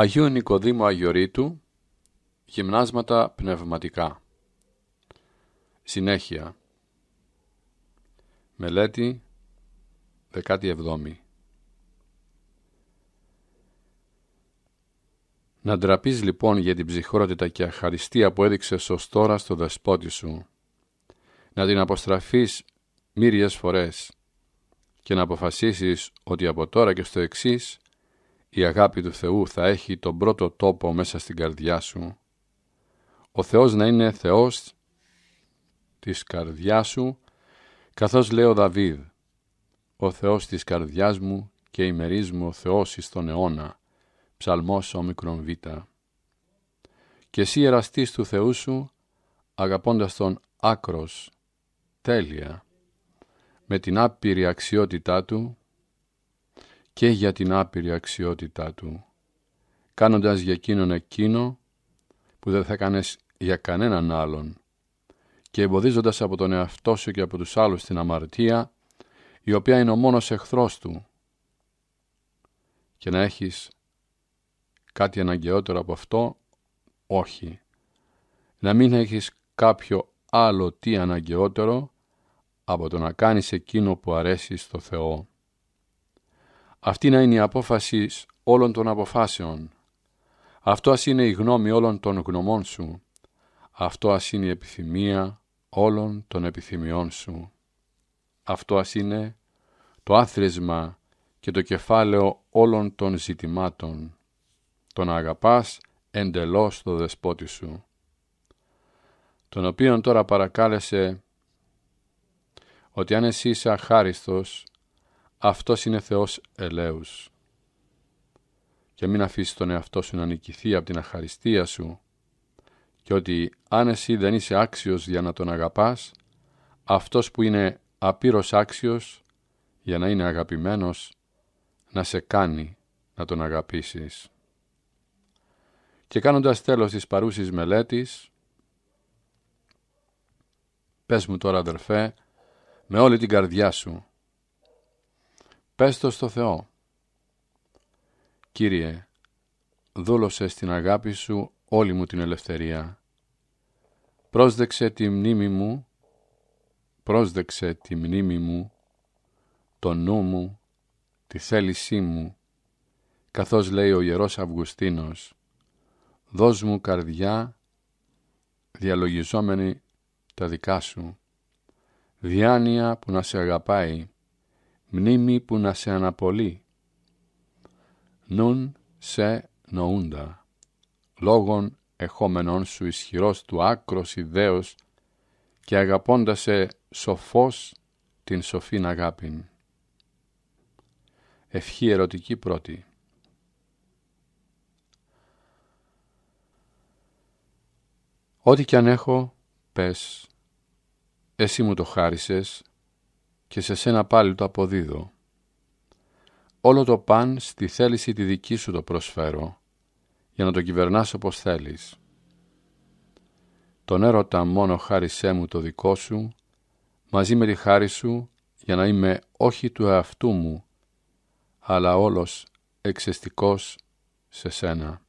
Αγίου Νικοδήμου Αγιορείτου Γυμνάσματα πνευματικά Συνέχεια Μελέτη 17 Να ντραπείς λοιπόν για την ψυχρότητα και αχαριστία που έδειξε ω τώρα στο δεσπότη σου, να την αποστραφείς μύριες φορές και να αποφασίσεις ότι από τώρα και στο εξής η αγάπη του Θεού θα έχει τον πρώτο τόπο μέσα στην καρδιά σου, ο Θεός να είναι Θεός της καρδιάς σου, καθώς λέει ο Δαβίδ, «Ο Θεός της καρδιάς μου και η μου ο Θεός εις τον αιώνα, ψαλμός μικρον β. Και εσύ εραστής του Θεού σου, αγαπώντας τον άκρος, τέλεια, με την άπειρη αξιότητά του, και για την άπειρη αξιότητά του, κάνοντας για εκείνον εκείνο που δεν θα κάνεις για κανέναν άλλον και εμποδίζοντας από τον εαυτό σου και από τους άλλους την αμαρτία, η οποία είναι ο μόνος εχθρός του, και να έχεις κάτι αναγκαιότερο από αυτό, όχι. Να μην έχεις κάποιο άλλο τι αναγκαιότερο από το να κάνεις εκείνο που αρέσει στο Θεό. Αυτή να είναι η απόφαση όλων των αποφάσεων. Αυτό ας είναι η γνώμη όλων των γνωμών σου. Αυτό ας είναι η επιθυμία όλων των επιθυμιών σου. Αυτό ας είναι το άθροισμα και το κεφάλαιο όλων των ζητημάτων. Το να αγαπάς εντελώς το δεσπότη σου. Τον οποίον τώρα παρακάλεσε ότι αν εσύ είσαι αχάριστος αυτός είναι Θεός ελέους. Και μην αφήσεις τον εαυτό σου να νικηθεί από την αχαριστία σου και ότι αν εσύ δεν είσαι άξιος για να τον αγαπάς, αυτός που είναι απείρος άξιος για να είναι αγαπημένος, να σε κάνει να τον αγαπήσεις. Και κάνοντας τέλος της παρούσης μελέτης, πες μου τώρα αδερφέ, με όλη την καρδιά σου, Πες το στο Θεό. Κύριε, δούλωσε στην αγάπη Σου όλη μου την ελευθερία. Πρόσδεξε τη μνήμη μου, πρόσδεξε τη μνήμη μου, το νου μου, τη θέλησή μου, καθώς λέει ο Ιερός Αυγουστίνος, «Δώσ' μου καρδιά, διαλογιζόμενη τα δικά σου, διάνοια που να σε αγαπάει, μνήμη που να σε αναπολεί. Νουν σε νοούντα, λόγων εχόμενών σου ισχυρός του άκρος ιδέως και αγαπώντας σε σοφός την σοφήν αγάπην. Ευχή ερωτική πρώτη. Ό,τι κι αν έχω, πες, εσύ μου το χάρισες και σε σένα πάλι το αποδίδω. Όλο το παν στη θέληση τη δική σου το προσφέρω, για να το κυβερνάς όπως θέλεις. Τον έρωτα μόνο χάρισέ μου το δικό σου, μαζί με τη χάρη σου, για να είμαι όχι του εαυτού μου, αλλά όλος εξαιστικός σε σένα.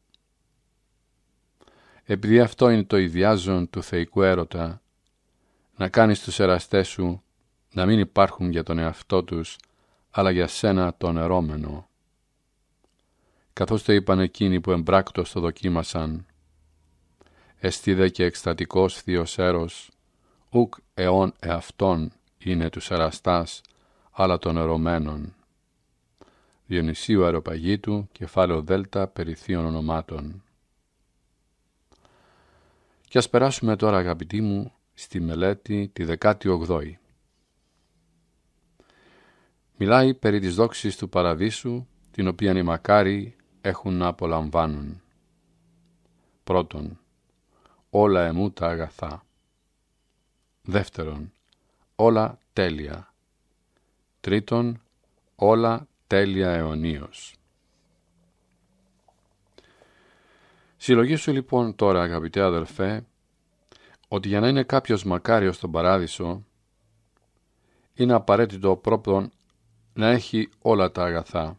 Επειδή αυτό είναι το ιδιάζον του θεϊκού έρωτα, να κάνεις τους εραστές σου να μην υπάρχουν για τον εαυτό τους, αλλά για σένα τον ερώμενο. Καθώς το είπαν εκείνοι που εμπράκτος το δοκίμασαν, εστίδε και εκστατικός θείος έρος, ουκ αιών εαυτών είναι του σεραστάς, αλλά των ερωμένων. Διονυσίου αεροπαγήτου, κεφάλαιο Δέλτα Περιθείων Ονομάτων. Και ας περάσουμε τώρα αγαπητοί μου στη μελέτη τη 18η. Μιλάει περί της δόξης του παραδείσου, την οποία οι μακάριοι έχουν να απολαμβάνουν. Πρώτον, όλα εμού τα αγαθά. Δεύτερον, όλα τέλεια. Τρίτον, όλα τέλεια αιωνίως. Συλλογήσου λοιπόν τώρα αγαπητέ αδελφέ, ότι για να είναι κάποιος μακάριος στον παράδεισο, είναι απαραίτητο πρώτον να έχει όλα τα αγαθά.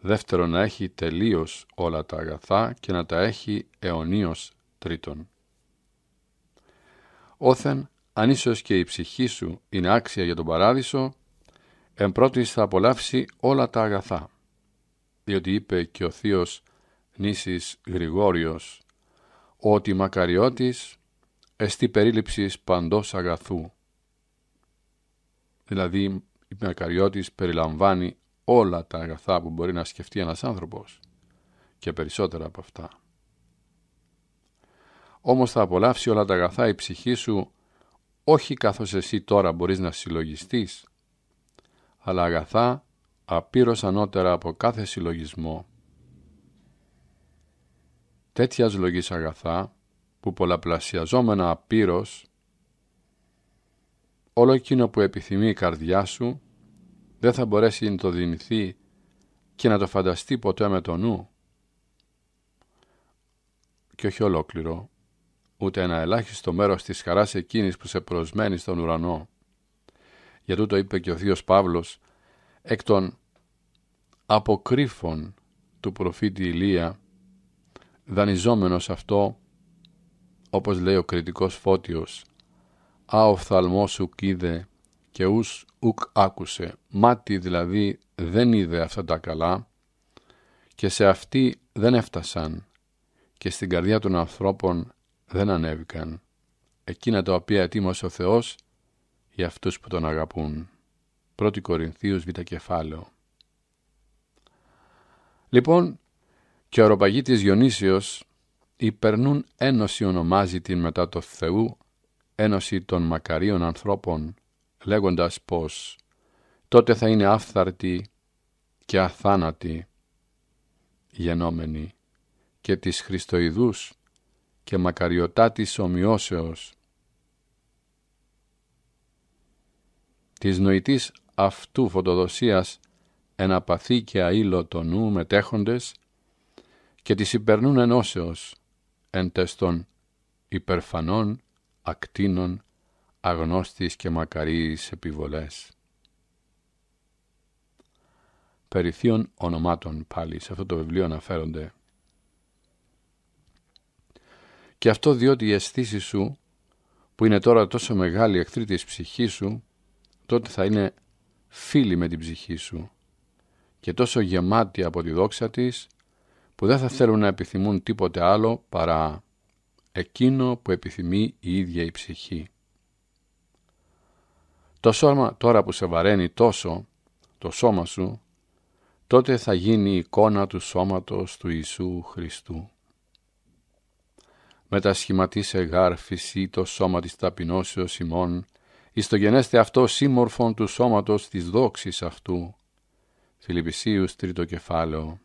Δεύτερον, να έχει τελείως όλα τα αγαθά και να τα έχει αιωνίως τρίτον. Όθεν, αν ίσως και η ψυχή σου είναι άξια για τον παράδεισο, εν θα απολαύσει όλα τα αγαθά. Διότι είπε και ο θείος νήσις Γρηγόριος, ότι μακαριώτης εστί περίληψης παντός αγαθού. Δηλαδή η πινακαριώτης περιλαμβάνει όλα τα αγαθά που μπορεί να σκεφτεί ένας άνθρωπος και περισσότερα από αυτά. Όμως θα απολαύσει όλα τα αγαθά η ψυχή σου όχι καθώς εσύ τώρα μπορείς να συλλογιστείς, αλλά αγαθά απείρως ανώτερα από κάθε συλλογισμό. Τέτοιας λογής αγαθά που πολλαπλασιαζόμενα απείρως όλο εκείνο που επιθυμεί η καρδιά σου δεν θα μπορέσει να το δυνηθεί και να το φανταστεί ποτέ με το νου. Και όχι ολόκληρο, ούτε ένα ελάχιστο μέρος της χαράς εκείνης που σε προσμένει στον ουρανό. Για τούτο είπε και ο θείος Παύλος, εκ των αποκρύφων του προφήτη Ηλία, δανειζόμενος αυτό, όπως λέει ο κριτικός Φώτιος, αοφθαλμός ουκ είδε και ους ουκ άκουσε, μάτι δηλαδή δεν είδε αυτά τα καλά και σε αυτοί δεν έφτασαν και στην καρδιά των ανθρώπων δεν ανέβηκαν εκείνα τα οποία ετοίμασε ο Θεός για αυτούς που τον αγαπούν. 1 Κορινθίους Β' κεφάλαιο. Λοιπόν, και ο Οροπαγίτης Γιονύσιος υπερνούν ένωση ονομάζει την μετά το Θεού ένωση των μακαρίων ανθρώπων, λέγοντας πως τότε θα είναι άφθαρτοι και αθάνατοι γενόμενη και της Χριστοειδούς και μακαριωτά της ομοιώσεως, της νοητής αυτού φωτοδοσίας παθή και αήλο το νου μετέχοντες και της υπερνούν ενώσεως εν τεστών υπερφανών ακτίνων αγνώστης και μακαρίης επιβολές. Περιθείων ονομάτων πάλι σε αυτό το βιβλίο αναφέρονται. Και αυτό διότι η αισθήση σου, που είναι τώρα τόσο μεγάλη εχθρή της ψυχής σου, τότε θα είναι φίλη με την ψυχή σου και τόσο γεμάτη από τη δόξα της, που δεν θα θέλουν να επιθυμούν τίποτε άλλο παρά εκείνο που επιθυμεί η ίδια η ψυχή. Το σώμα τώρα που σε βαραίνει τόσο, το σώμα σου, τότε θα γίνει η εικόνα του σώματος του Ιησού Χριστού. Μετασχηματίσε γάρ το σώμα της ταπεινώσεως ημών, εις το γενέστε αυτό σύμμορφον του σώματος της δόξης αυτού. Φιλιππισίους τρίτο κεφάλαιο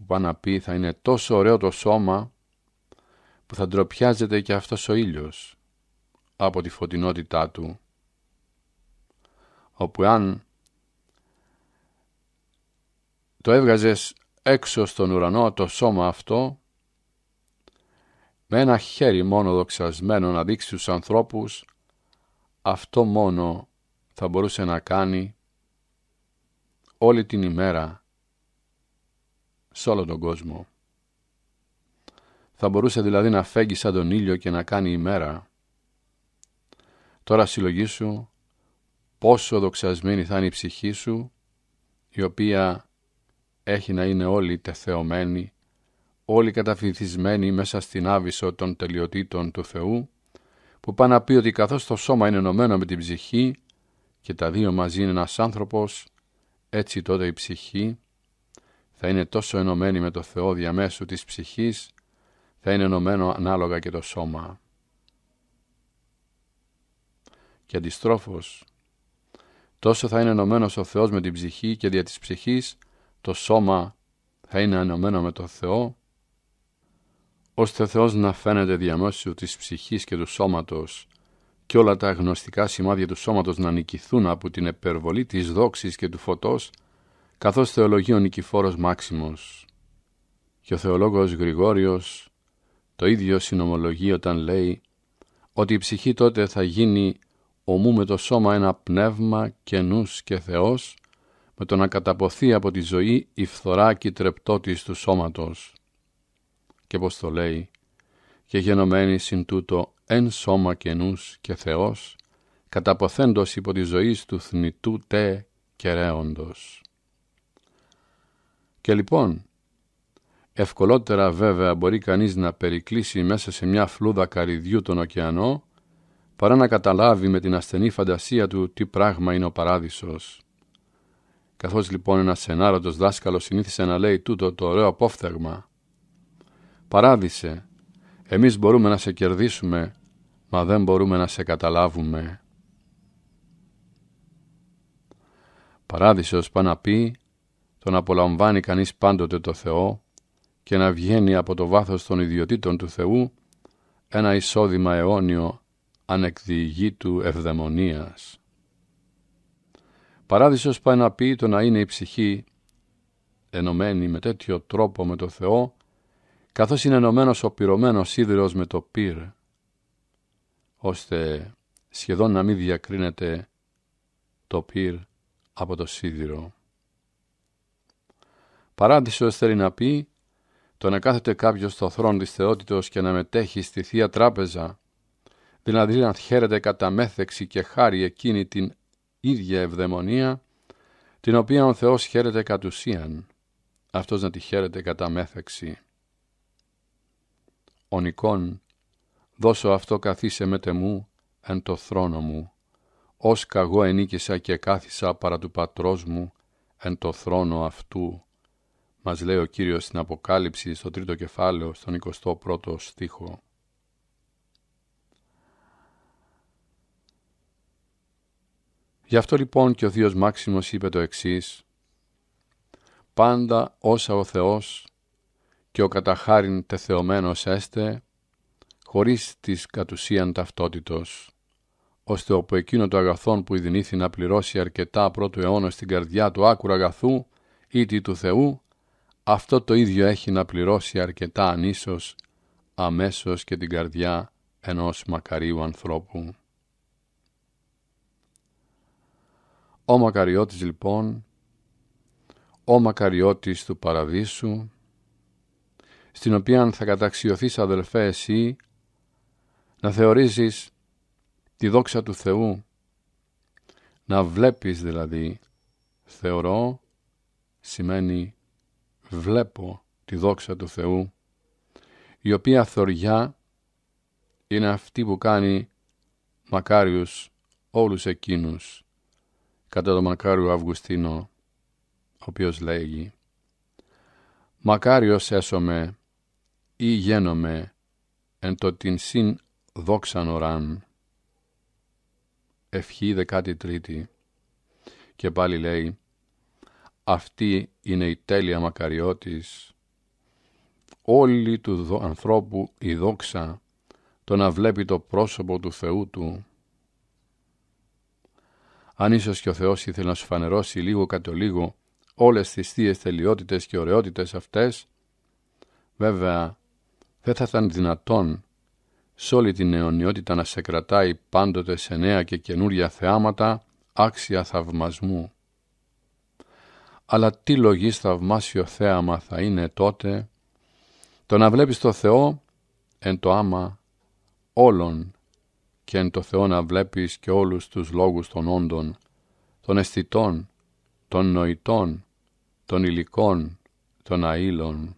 που πάει να πει θα είναι τόσο ωραίο το σώμα που θα ντροπιάζεται και αυτός ο ήλιος από τη φωτεινότητά του όπου αν το έβγαζες έξω στον ουρανό το σώμα αυτό με ένα χέρι μόνο δοξασμένο να δείξει στους ανθρώπους αυτό μόνο θα μπορούσε να κάνει όλη την ημέρα σε όλο τον κόσμο. Θα μπορούσε δηλαδή να φέγγει σαν τον ήλιο και να κάνει ημέρα. Τώρα συλλογήσου πόσο δοξασμένη θα είναι η ψυχή σου, η οποία έχει να είναι όλη τεθεωμένη, όλη καταφυθισμένοι μέσα στην άβυσο των τελειοτήτων του Θεού, που πάνε να πει ότι καθώς το σώμα είναι ενωμένο με την ψυχή και τα δύο μαζί είναι ένας άνθρωπος, έτσι τότε η ψυχή θα είναι τόσο ενωμένη με το Θεό διαμέσου της ψυχής, θα είναι ενωμένο ανάλογα και το σώμα. Και αντιστρόφως, τόσο θα είναι ενωμένος ο Θεός με την ψυχή και δια της ψυχής το σώμα θα είναι ενωμένο με το Θεό, ώστε ο Θεός να φαίνεται διαμέσου της ψυχής και του σώματος και όλα τα γνωστικά σημάδια του σώματος να νικηθούν από την επερβολή της δόξης και του φωτός καθώς θεολογεί ο Νικηφόρος Μάξιμος. Και ο θεολόγος Γρηγόριος το ίδιο συνομολογεί όταν λέει ότι η ψυχή τότε θα γίνει ομού με το σώμα ένα πνεύμα και νους και Θεός με το να καταποθεί από τη ζωή η φθορά και η τρεπτότης του σώματος. Και πως το λέει «Και γενομένη συν τούτο εν σώμα και νους και Θεός καταποθέντος υπό τη ζωή του θνητού τε κεραίοντος». Και λοιπόν, ευκολότερα βέβαια μπορεί κανείς να περικλείσει μέσα σε μια φλούδα καριδιού τον ωκεανό, παρά να καταλάβει με την ασθενή φαντασία του τι πράγμα είναι ο παράδεισος. Καθώς λοιπόν ένας ενάροντος δάσκαλος συνήθισε να λέει τούτο το ωραίο απόφθεγμα. Παράδεισε, εμείς μπορούμε να σε κερδίσουμε, μα δεν μπορούμε να σε καταλάβουμε. Παράδεισος πάνω πει το να απολαμβάνει κανείς πάντοτε το Θεό και να βγαίνει από το βάθος των ιδιωτήτων του Θεού ένα εισόδημα αιώνιο του ευδαιμονίας. Παράδεισος πάει να πει το να είναι η ψυχή ενωμένη με τέτοιο τρόπο με το Θεό καθώς είναι ενωμένος ο πυρωμένος σίδηρος με το πύρ ώστε σχεδόν να μην διακρίνεται το πύρ από το σίδηρο. Παράδεισος θέλει να πει το να κάθεται κάποιος στο θρόνο της θεότητος και να μετέχει στη Θεία Τράπεζα, δηλαδή να χαίρεται κατά μέθεξη και χάρη εκείνη την ίδια ευδαιμονία, την οποία ο Θεός χαίρεται κατ' ουσίαν, αυτός να τη χαίρεται κατά μέθεξη. Ο Νικόν, δώσω αυτό καθίσε μετεμού μου, εν το θρόνο μου, ως καγώ ενίκησα και κάθισα παρά του πατρός μου, εν το θρόνο αυτού μας λέει ο Κύριος στην Αποκάλυψη στο τρίτο κεφάλαιο, στον 21ο στίχο. Γι' αυτό λοιπόν και ο Θείος Μάξιμος είπε το εξής «Πάντα όσα ο Θεός και ο καταχάριν τεθεωμένος έστε, χωρίς της κατουσίαν ταυτότητος, ώστε όπου εκείνο το αγαθόν που ειδηνήθη να πληρώσει αρκετά πρώτου αιώνας στην καρδιά του άκουρα αγαθού, ήτη του Θεού, αυτό το ίδιο έχει να πληρώσει αρκετά ανίσως αμέσως και την καρδιά ενός μακαρίου ανθρώπου. Ο μακαριώτης λοιπόν, ο μακαριώτης του παραδείσου, στην οποία θα καταξιωθείς αδελφέ εσύ, να θεωρίζεις τη δόξα του Θεού, να βλέπεις δηλαδή, θεωρώ, σημαίνει βλέπω τη δόξα του Θεού, η οποία θωριά είναι αυτή που κάνει μακάριους όλους εκείνους, κατά το μακάριο Αυγουστίνο, ο οποίος λέγει «Μακάριος έσωμε ή γένομε εν το την συν δόξαν οράν». Ευχή τρίτη και πάλι λέει «Αυτή είναι η τέλεια μακαριώτης, όλη του ανθρώπου η δόξα, το να βλέπει το πρόσωπο του Θεού του. Αν ίσως και ο Θεός ήθελε να σου φανερώσει λίγο κατ' λίγο όλες τις θείες τελειότητες και ωραιότητες αυτές, βέβαια δεν θα ήταν δυνατόν σε όλη την αιωνιότητα να σε κρατάει πάντοτε σε νέα και καινούρια θεάματα άξια θαυμασμού αλλά τι λογής θαυμάσιο θέαμα θα είναι τότε το να βλέπεις το Θεό εν το άμα όλων και εν το Θεό να βλέπεις και όλους τους λόγους των όντων, των αισθητών, των νοητών, των υλικών, των αήλων.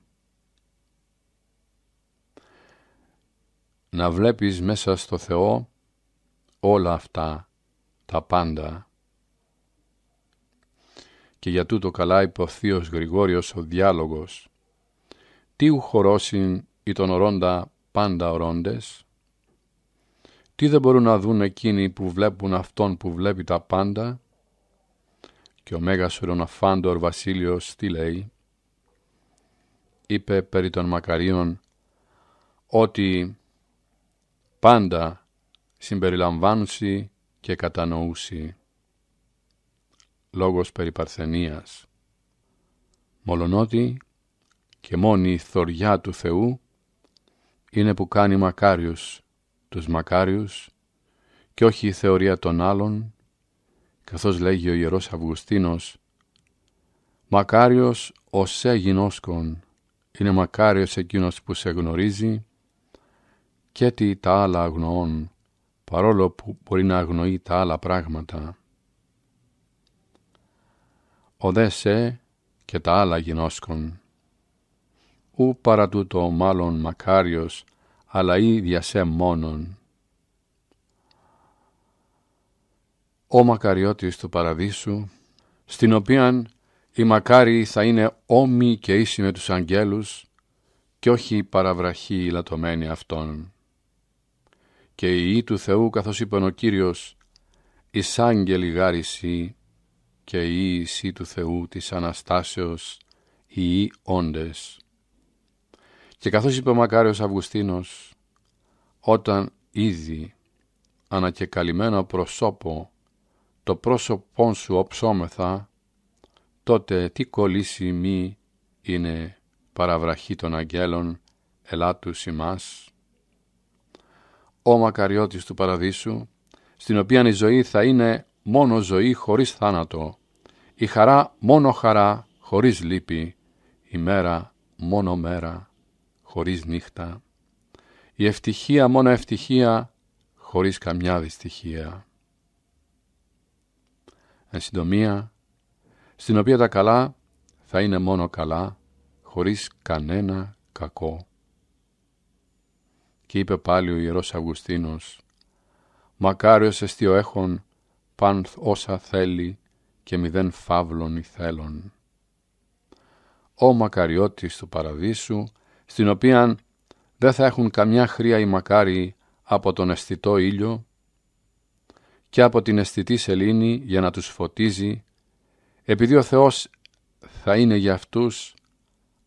Να βλέπεις μέσα στο Θεό όλα αυτά, τα πάντα και για τούτο καλά είπε ο Γρηγόριος ο διάλογος. τί χωρώσιν ή τον ορόντα πάντα ορόντε, Τι δεν μπορούν να δουν εκείνοι που βλέπουν αυτόν που βλέπει τα πάντα. Και ο Μέγας Οροναφάντορ Βασίλειος τι λέει. Είπε περί των μακαρίων ότι πάντα συμπεριλαμβάνουσι και κατανοούσι λόγος περί παρθενίας. Μολονότι και μόνη η θωριά του Θεού είναι που κάνει μακάριους τους μακάριους και όχι η θεωρία των άλλων, καθώς λέγει ο Ιερός Αυγουστίνος «Μακάριος ο σε γινώσκον, είναι μακάριος εκείνος που σε γνωρίζει και τι τα άλλα αγνοών, παρόλο που μπορεί να αγνοεί τα άλλα πράγματα» οδέσε και τα άλλα γινώσκον. Ου παρά τούτο μάλλον μακάριος, αλλά ίδια σε μόνον. Ο μακαριώτης του παραδείσου, στην οποίαν η μακάρι θα είναι όμοι και ίσοι με τους αγγέλους και όχι παραβραχοί λατωμένοι αυτών. Και η του Θεού καθώς είπε ο Κύριος, «Εις άγγελοι γάρισι, και η ίησή του Θεού της Αναστάσεως η όντες. Και καθώς είπε ο Μακάριος Αυγουστίνος, όταν ήδη ανακεκαλυμμένο προσώπο το πρόσωπόν σου οψόμεθα, τότε τι κολλήσει μη είναι παραβραχή των αγγέλων ελάτους ημάς. Ο μακαριώτης του παραδείσου, στην οποία η ζωή θα είναι μόνο ζωή χωρίς θάνατο, η χαρά μόνο χαρά χωρίς λύπη, η μέρα μόνο μέρα χωρίς νύχτα, η ευτυχία μόνο ευτυχία χωρίς καμιά δυστυχία. Εν συντομία, στην οποία τα καλά θα είναι μόνο καλά, χωρίς κανένα κακό. Και είπε πάλι ο Ιερός Αυγουστίνος, «Μακάριος έχων, πάνθ όσα θέλει και μηδέν φαύλων ή θέλων. Ω μακαριώτης του παραδείσου, στην οποία δεν θα έχουν καμιά χρία οι μακάρι από τον αισθητό ήλιο και από την αισθητή σελήνη για να τους φωτίζει, επειδή ο Θεός θα είναι για αυτούς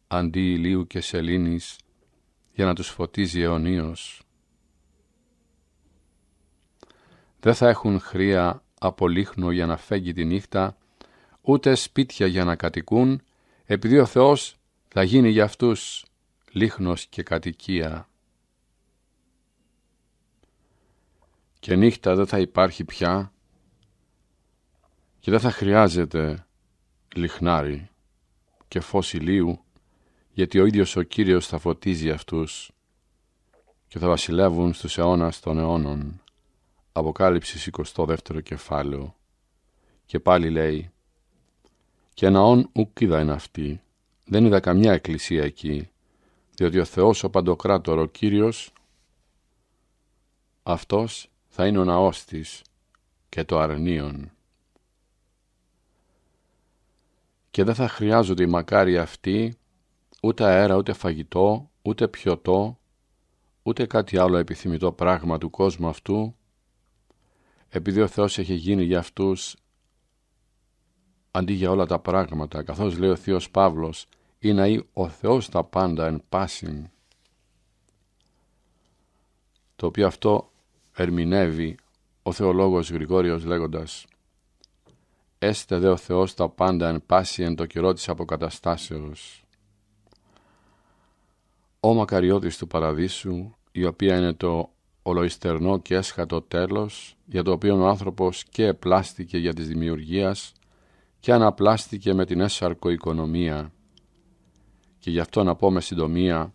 αντί ηλίου και σελήνης για να τους φωτίζει αιωνίως. Δεν θα έχουν χρία από για να φέγγει τη νύχτα, ούτε σπίτια για να κατοικούν, επειδή ο Θεός θα γίνει για αυτούς λίχνος και κατοικία. Και νύχτα δεν θα υπάρχει πια και δεν θα χρειάζεται λιχνάρι και φως ηλίου, γιατί ο ίδιος ο Κύριος θα φωτίζει αυτούς και θα βασιλεύουν στους αιώνας των αιώνων. Αποκάλυψης 22 κεφάλαιο και πάλι λέει «Και ναόν ουκ είδα είναι αυτή, δεν είδα καμιά εκκλησία εκεί, διότι ο Θεός ο Παντοκράτορο ο Κύριος, αυτός θα είναι ο ναός της και το αρνίον. Και δεν θα χρειάζονται οι μακάρι αυτοί ούτε αέρα, ούτε φαγητό, ούτε πιωτό, ούτε κάτι άλλο επιθυμητό πράγμα του κόσμου αυτού, επειδή ο Θεός έχει γίνει για αυτούς αντί για όλα τα πράγματα, καθώς λέει ο Θεός Παύλος, ή να ο Θεός τα πάντα εν πάσιν, το οποίο αυτό ερμηνεύει ο θεολόγος Γρηγόριος λέγοντας «Έστε δε ο Θεός τα πάντα εν πάση εν το καιρό της αποκαταστάσεως». Ο μακαριώτης του παραδείσου, η οποία είναι το ολοϊστερνό και έσχατο τέλος, για το οποίο ο άνθρωπος και επλάστηκε για της δημιουργίας και αναπλάστηκε με την έσαρκο οικονομία. Και γι' αυτό να πω με συντομία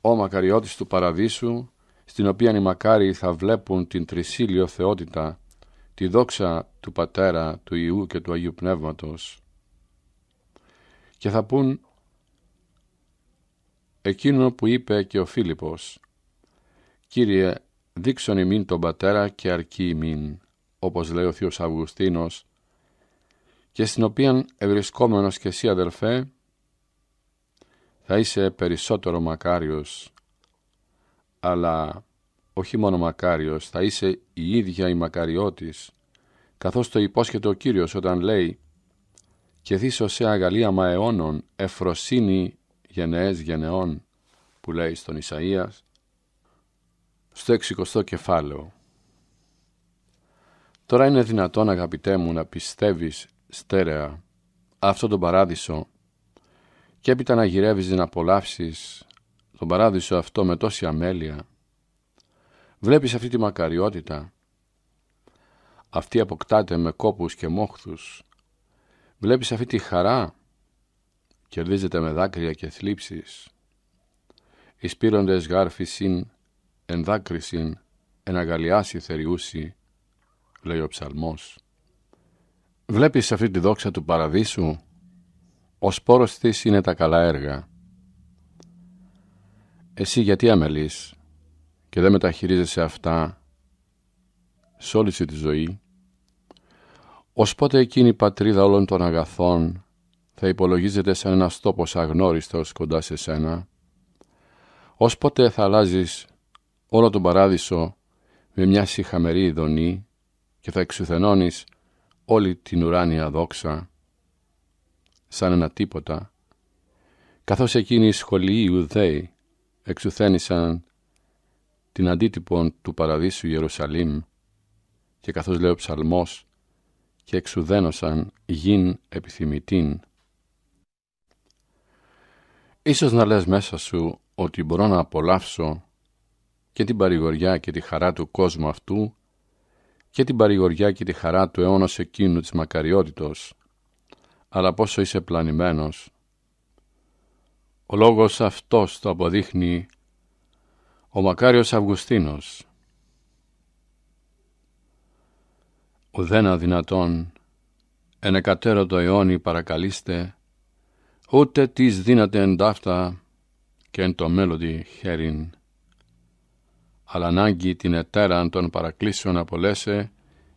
«Ο μακαριώτης του παραδείσου, στην οποία οι μακάριοι θα βλέπουν την τρισήλιο θεότητα, τη δόξα του Πατέρα, του Ιού και του Αγίου Πνεύματος». Και θα πούν εκείνο που είπε και ο Φίλιππος «Κύριε, δείξον ημίν τον πατέρα και αρκεί ημίν, όπως λέει ο Θείος Αυγουστίνος, και στην οποία ευρισκόμενος και εσύ αδελφέ, θα είσαι περισσότερο μακάριος, αλλά όχι μόνο μακάριος, θα είσαι η ίδια η μακαριώτης, καθώς το υπόσχεται ο Κύριος όταν λέει «Και δίσω σε μα αιώνων, εφροσύνη γενναίες γενεών» που λέει στον Ισαΐας στο 60ο κεφάλαιο. Τώρα είναι δυνατόν αγαπητέ μου να πιστεύεις στέρεα αυτόν τον παράδεισο και έπειτα να γυρεύεις να απολαύσεις τον παράδεισο αυτό με τόση αμέλεια. Βλέπεις αυτή τη μακαριότητα. Αυτή αποκτάται με κόπους και μόχθους. Βλέπεις αυτή τη χαρά. Κερδίζεται με δάκρυα και θλίψεις. Οι σπήροντες γάρφοι συν ενδάκρισιν εναγκαλιάσι θεριούσι, λέει ο ψαλμός. Βλέπεις αυτή τη δόξα του παραδείσου, ο σπόρος της είναι τα καλά έργα. Εσύ γιατί αμελείς και δεν μεταχειρίζεσαι αυτά σε όλη τη ζωή, ως πότε εκείνη η πατρίδα όλων των αγαθών θα υπολογίζεται σαν ένας τόπος αγνώριστος κοντά σε σένα, ως πότε θα αλλάζεις όλο τον παράδεισο με μια συχαμερή ειδονή και θα εξουθενώνεις όλη την ουράνια δόξα σαν ένα τίποτα καθώς εκείνοι οι σχολοί Ιουδαίοι εξουθένησαν την αντίτυπο του παραδείσου Ιερουσαλήμ και καθώς λέει ο ψαλμός και εξουδένωσαν γην επιθυμητήν. Ίσως να λες μέσα σου ότι μπορώ να απολαύσω και την παρηγοριά και τη χαρά του κόσμου αυτού και την παρηγοριά και τη χαρά του αιώνος εκείνου της μακαριότητος, αλλά πόσο είσαι πλανημένος. Ο λόγος αυτός το αποδείχνει ο μακάριος Αυγουστίνος. Ουδένα δυνατόν, ενεκατέρωτο το αιώνι παρακαλείστε, ούτε τις δύναται εντάφτα και εν το μέλλοντι χέριν αλλά ανάγκη την ετέραν των παρακλήσεων απολέσε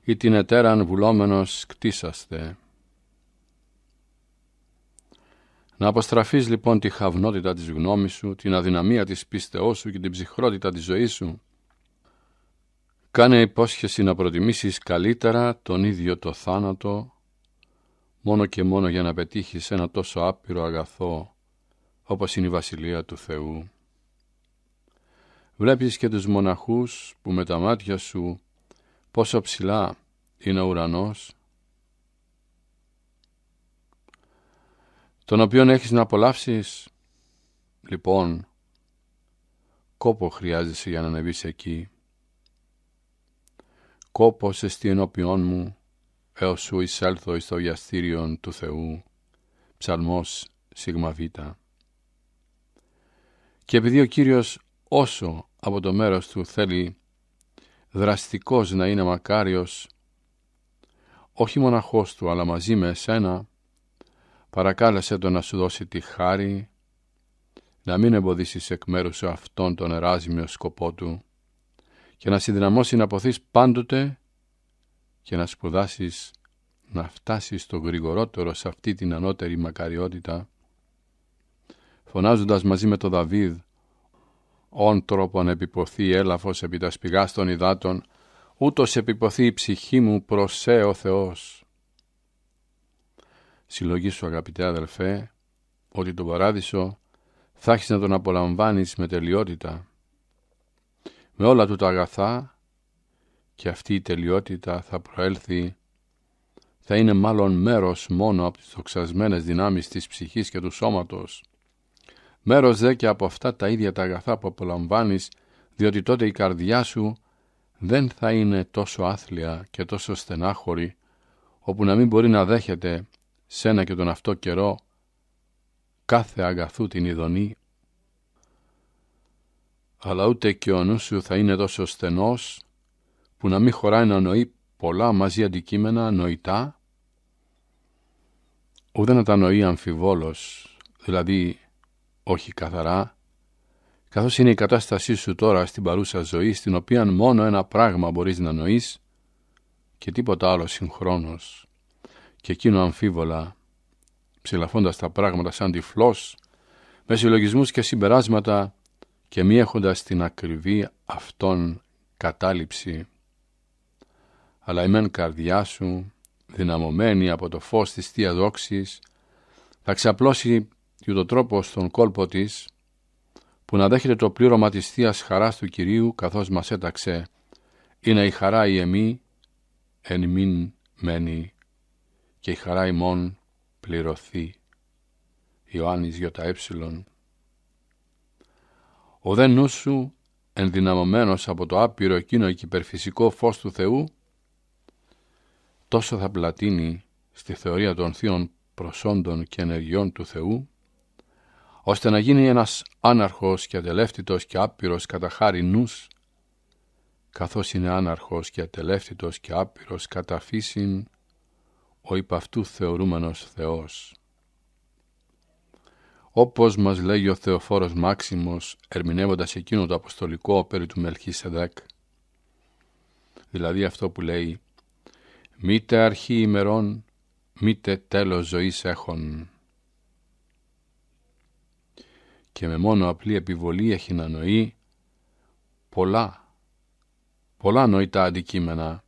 ή την ετέραν βουλόμενος κτίσαστε. Να αποστραφείς λοιπόν τη χαυνότητα της γνώμης σου, την αδυναμία της πίστεώς σου και την ψυχρότητα της ζωής σου. Κάνε υπόσχεση να προτιμήσεις καλύτερα τον ίδιο το θάνατο, μόνο και μόνο για να πετύχεις ένα τόσο άπειρο αγαθό, όπως είναι η Βασιλεία του Θεού. Βλέπεις και τους μοναχούς που με τα μάτια σου πόσο ψηλά είναι ο ουρανός τον οποίον έχεις να απολαύσεις λοιπόν κόπο χρειάζεσαι για να ανεβείς εκεί Κόπο σε ενώπιόν μου έως σου εισέλθω εις το γιαστήριον του Θεού ψαλμός σιγμαβήτα και επειδή ο Κύριος όσο από το μέρος του θέλει δραστικός να είναι μακάριος, όχι μοναχός του αλλά μαζί με εσένα, παρακάλεσε τον να σου δώσει τη χάρη, να μην εμποδίσεις εκ μέρους σου αυτόν τον εράσμιο σκοπό του και να συνδυναμώσει να ποθείς πάντοτε και να σπουδάσεις να φτάσεις το γρηγορότερο σε αυτή την ανώτερη μακαριότητα. Φωνάζοντας μαζί με τον Δαβίδ όν τρόπον επιποθεί έλαφος επί τα σπηγά των υδάτων, ούτως επιποθεί η ψυχή μου προς σε ο Θεός. Συλλογή σου αγαπητέ αδελφέ, ότι τον παράδεισο θα έχεις να τον απολαμβάνεις με τελειότητα. Με όλα του τα αγαθά και αυτή η τελειότητα θα προέλθει, θα είναι μάλλον μέρος μόνο από τις δοξασμένες δυνάμεις της ψυχής και του σώματος, Μέρος δε και από αυτά τα ίδια τα αγαθά που απολαμβάνεις, διότι τότε η καρδιά σου δεν θα είναι τόσο άθλια και τόσο στενάχωρη, όπου να μην μπορεί να δέχεται σένα και τον αυτό καιρό κάθε αγαθού την ειδονή. Αλλά ούτε και ο νους σου θα είναι τόσο στενός, που να μην χωράει να νοεί πολλά μαζί αντικείμενα νοητά, ούτε να τα νοεί αμφιβόλος, δηλαδή όχι καθαρά, καθώς είναι η κατάστασή σου τώρα στην παρούσα ζωή, στην οποία μόνο ένα πράγμα μπορείς να νοείς και τίποτα άλλο συγχρόνως. Και εκείνο αμφίβολα, ψηλαφώντας τα πράγματα σαν τυφλός, με συλλογισμούς και συμπεράσματα και μη έχοντας την ακριβή αυτών κατάληψη. Αλλά η μεν καρδιά σου, δυναμωμένη από το φως της Θείας δόξης, θα ξαπλώσει και ούτω τρόπο στον κόλπο της που να δέχεται το πλήρωμα της θείας χαράς του Κυρίου καθώς μας έταξε είναι η χαρά η εμή εν μην μένει και η χαρά ημών πληρωθεί. Ιωάννης Ιωταέψιλον Ο δε νους σου ενδυναμωμένος από το άπειρο εκείνο και υπερφυσικό φως του Θεού τόσο θα πλατείνει στη θεωρία των θείων προσόντων και ενεργειών του Θεού ώστε να γίνει ένας άναρχος και ατελεύτητος και άπειρος κατά χάρη νους, καθώς είναι άναρχος και ατελεύτητος και άπειρος κατά φύσιν, ο υπ' αυτού θεωρούμενος Θεός. Όπως μας λέγει ο Θεοφόρος Μάξιμος, ερμηνεύοντας εκείνο το αποστολικό περί του Μελχίσεδεκ, δηλαδή αυτό που λέει «Μήτε αρχή ημερών, μήτε τέλος ζωής έχων» και με μόνο απλή επιβολή έχει να νοεί πολλά, πολλά νοητά αντικείμενα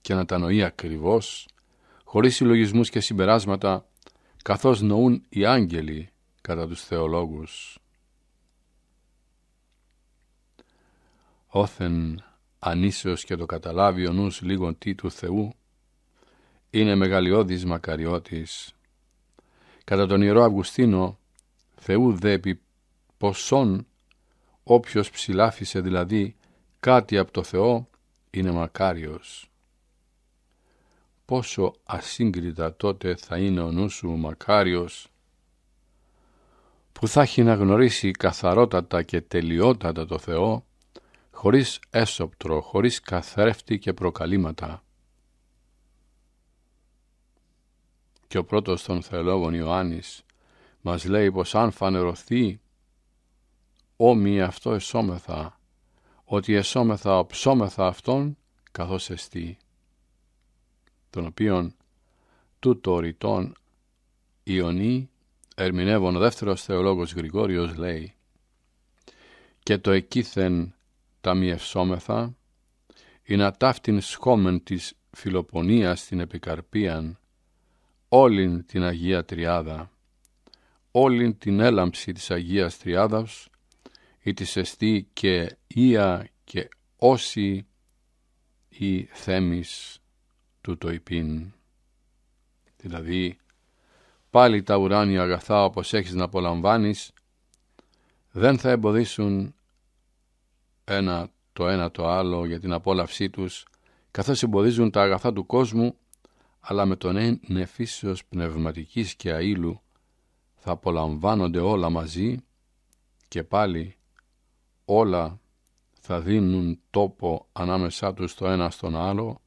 και να τα νοεί ακριβώς, χωρίς συλλογισμούς και συμπεράσματα, καθώς νοούν οι άγγελοι κατά τους θεολόγους. Όθεν ανήσεως και το καταλάβει ο νους λίγον τι του Θεού, είναι μεγαλειώδης μακαριώτης. Κατά τον Ιερό Αυγουστίνο, Θεού δε επί ποσόν όποιος ψηλάφισε δηλαδή κάτι από το Θεό είναι μακάριος. Πόσο ασύγκριτα τότε θα είναι ο νους σου μακάριος που θα έχει να γνωρίσει καθαρότατα και τελειότατα το Θεό χωρίς έσωπτρο, χωρίς καθρέφτη και προκαλήματα. Και ο πρώτος των θελόγων Ιωάννης μας λέει πως αν φανερωθεί όμοι αυτό εσώμεθα, ότι εσώμεθα ψώμεθα αυτόν καθώς εστί, τον οποίον τούτο ρητών Ιωνί ερμηνεύων ο δεύτερος θεολόγος Γρηγόριος λέει «Και το εκείθεν ταμιευσόμεθα, είναι ατάφτην σχόμεν της φιλοπονίας την επικαρπίαν, όλην την Αγία Τριάδα, όλην την έλαμψη της Αγίας Τριάδας, ή τη εστί και ία και όσοι ή θέμης του το υπήν. Δηλαδή, πάλι τα ουράνια αγαθά όπως έχεις να απολαμβάνεις, δεν θα εμποδίσουν ένα το ένα το άλλο για την απόλαυσή τους, καθώς εμποδίζουν τα αγαθά του κόσμου, αλλά με τον νεφίσεως πνευματικής και αήλου θα απολαμβάνονται όλα μαζί και πάλι όλα θα δίνουν τόπο ανάμεσά τους το ένα στον άλλο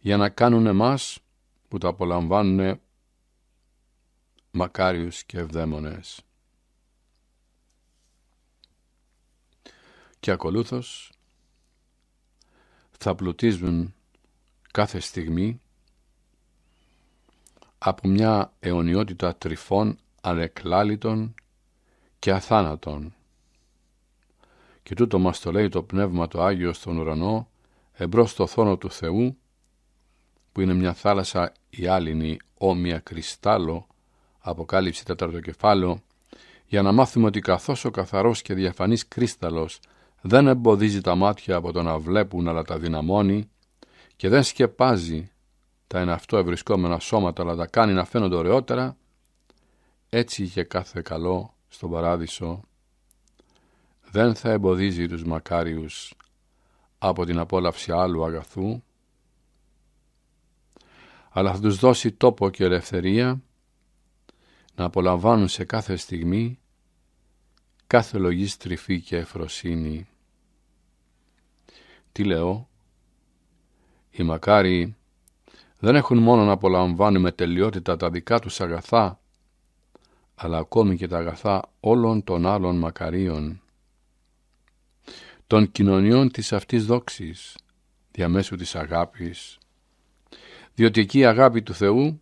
για να κάνουν εμάς που τα απολαμβάνουν μακάριους και ευδαίμονες. Και ακολούθως θα πλουτίζουν κάθε στιγμή από μια αιωνιότητα τρυφών ανεκλάλητων και αθάνατων και τούτο μας το λέει το Πνεύμα το Άγιο στον ουρανό, εμπρός στο θόνο του Θεού, που είναι μια θάλασσα η άλληνη, όμοια κρυστάλλο, αποκάλυψη τέταρτο κεφάλαιο, για να μάθουμε ότι καθώς ο καθαρός και διαφανής κρύσταλλος δεν εμποδίζει τα μάτια από το να βλέπουν αλλά τα δυναμώνει και δεν σκεπάζει τα εναυτό αυτό ευρισκόμενα σώματα αλλά τα κάνει να φαίνονται ωραιότερα, έτσι είχε κάθε καλό στον παράδεισο δεν θα εμποδίζει τους μακάριους από την απόλαυση άλλου αγαθού, αλλά θα τους δώσει τόπο και ελευθερία να απολαμβάνουν σε κάθε στιγμή κάθε λογής στριφή και εφροσύνη. Τι λέω, οι μακάριοι δεν έχουν μόνο να απολαμβάνουν με τελειότητα τα δικά τους αγαθά, αλλά ακόμη και τα αγαθά όλων των άλλων μακαρίων των κοινωνιών της αυτής δόξης, διαμέσου της αγάπης, διότι εκεί η αγάπη του Θεού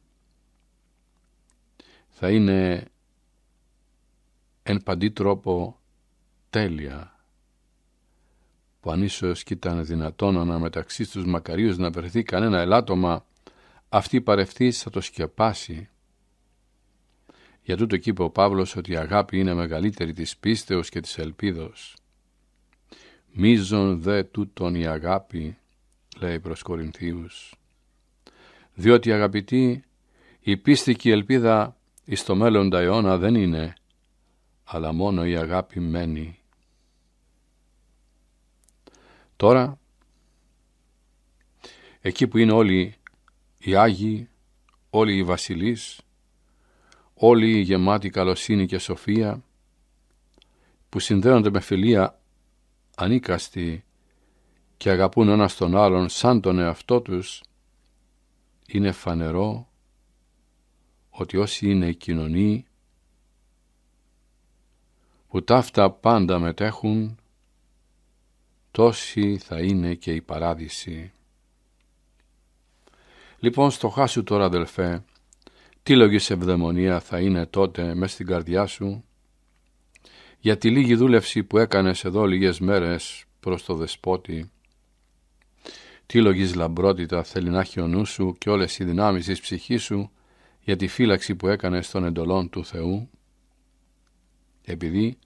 θα είναι εν παντή τρόπο τέλεια, που αν ίσως και ήταν δυνατόν αναμεταξύ στους μακαρίους να βρεθεί κανένα ελάττωμα, αυτή η παρευθύνση θα το σκεπάσει. Για τούτο είπε ο Παύλος ότι η αγάπη είναι μεγαλύτερη της πίστεως και της ελπίδος. Μίζον δε τούτον η αγάπη, λέει προς Κορινθίους. Διότι αγαπητοί, η η ελπίδα εις το μέλλοντα αιώνα δεν είναι, αλλά μόνο η αγάπη μένει. Τώρα, εκεί που είναι όλοι οι Άγιοι, όλοι οι Βασιλείς, όλοι οι γεμάτοι καλοσύνη και σοφία, που συνδέονται με φιλία ανίκαστοι και αγαπούν ένας τον άλλον σαν τον εαυτό τους, είναι φανερό ότι όσοι είναι κοινωνοί που ταύτα πάντα μετέχουν, τόσοι θα είναι και η παράδειση. Λοιπόν, στο χάσου τώρα αδελφέ, τι λογής ευδαιμονία θα είναι τότε μες στην καρδιά σου, για τη λίγη δούλευση που έκανες εδώ λίγες μέρες προς το δεσπότη. Τι λογής λαμπρότητα θέλει να έχει ο νου σου και όλες οι δυνάμεις της ψυχής σου για τη φύλαξη που έκανες των εντολών του Θεού, επειδή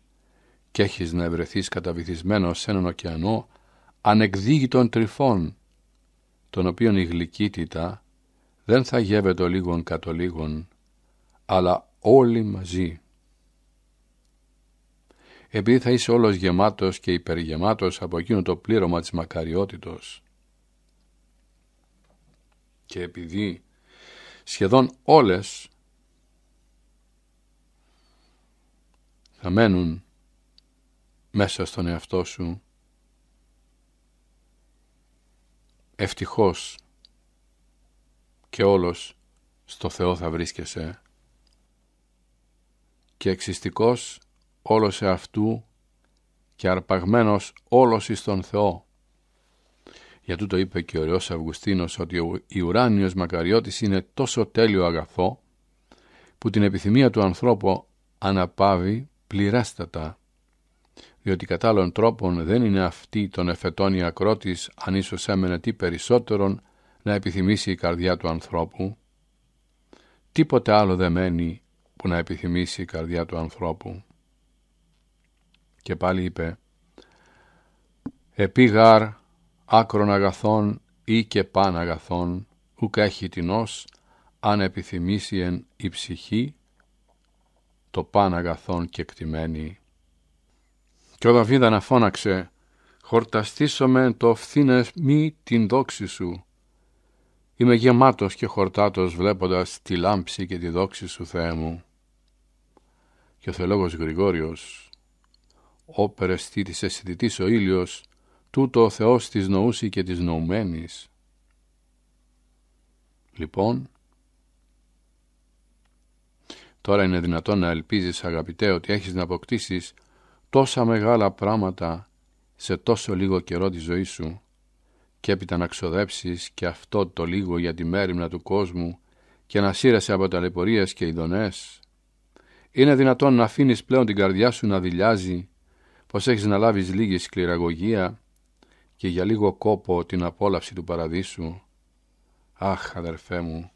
και έχεις να ευρεθείς καταβυθισμένος σε έναν ωκεανό ανεκδίγητων τρυφών, τον οποίων η γλυκύτητα δεν θα γεύεται λίγον κατ' ολίγον, αλλά όλοι μαζί επειδή θα είσαι όλος γεμάτος και υπεργεμάτος από εκείνο το πλήρωμα της μακαριότητος. Και επειδή σχεδόν όλες θα μένουν μέσα στον εαυτό σου ευτυχώς και όλος στο Θεό θα βρίσκεσαι και εξιστικός όλος εαυτού και αρπαγμένος όλος εις τον Θεό. Για τούτο είπε και ο Ρεός Αυγουστίνος ότι ο ουράνιος μακαριώτης είναι τόσο τέλειο αγαθό που την επιθυμία του ανθρώπου αναπάβει πληράστατα, διότι κατά άλλων τρόπων δεν είναι αυτή τον εφετών η ακρότης αν ίσως έμενε τι περισσότερον να επιθυμήσει η καρδιά του ανθρώπου. Τίποτε άλλο δεν μένει που να επιθυμήσει η καρδιά του ανθρώπου. Και πάλι είπε «Επίγαρ άκρον αγαθών ή και παν αγαθών, ουκ ως, αν επιθυμήσει εν η ψυχή, το παν αγαθών και εκτιμένη». Και ο δαβίδ αναφώναξε, «Χορταστήσομαι το φθήνες μη την δόξη σου». Είμαι γεμάτος και χορτάτος βλέποντας τη λάμψη και τη δόξη σου Θεέ μου. Και ο θεολόγος Γρηγόριος «Ο Περαιστή της Εσυτητής ο Ήλιος, τούτο ο Θεός της αισθητής ο ήλιος, τούτο ο Θεός της νοούσι και της νοουμένης. Λοιπόν, τώρα είναι δυνατόν να ελπίζεις αγαπητέ ότι έχεις να αποκτήσεις τόσα μεγάλα πράγματα σε τόσο λίγο καιρό της ζωής σου και έπειτα να ξοδέψεις και αυτό το λίγο για τη μέρημνα του κόσμου και να σύρεσαι από τα ταλαιπωρίες και ειδονές. Είναι δυνατόν να αφήνεις πλέον την καρδιά σου να δηλιάζει πως έχεις να λάβεις λίγη σκληραγωγία και για λίγο κόπο την απόλαυση του παραδείσου. Αχ, αδερφέ μου,